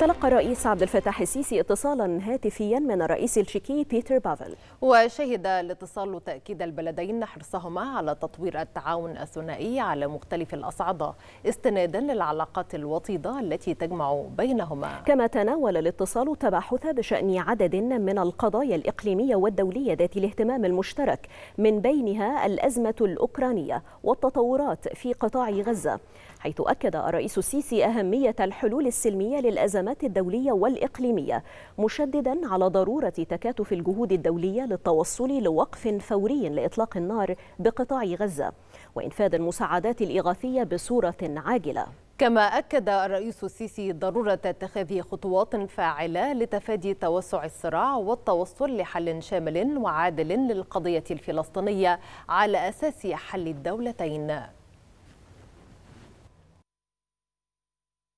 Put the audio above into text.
تلقى الرئيس عبد الفتاح السيسي اتصالا هاتفيا من الرئيس التشيكي بيتر بافل وشهد الاتصال تأكيد البلدين حرصهما على تطوير التعاون الثنائي على مختلف الأصعدة استنادا للعلاقات الوطيدة التي تجمع بينهما كما تناول الاتصال تباحث بشأن عدد من القضايا الإقليمية والدولية ذات الاهتمام المشترك من بينها الأزمة الأوكرانية والتطورات في قطاع غزة حيث أكد الرئيس السيسي أهمية الحلول السلمية للأزمات الازمات الدوليه والاقليميه مشددا على ضروره تكاتف الجهود الدوليه للتوصل لوقف فوري لاطلاق النار بقطاع غزه وانفاذ المساعدات الاغاثيه بصوره عاجله كما أكد الرئيس السيسي ضرورة اتخاذ خطوات فاعلة لتفادي توسع الصراع والتوصل لحل شامل وعادل للقضية الفلسطينية على أساس حل الدولتين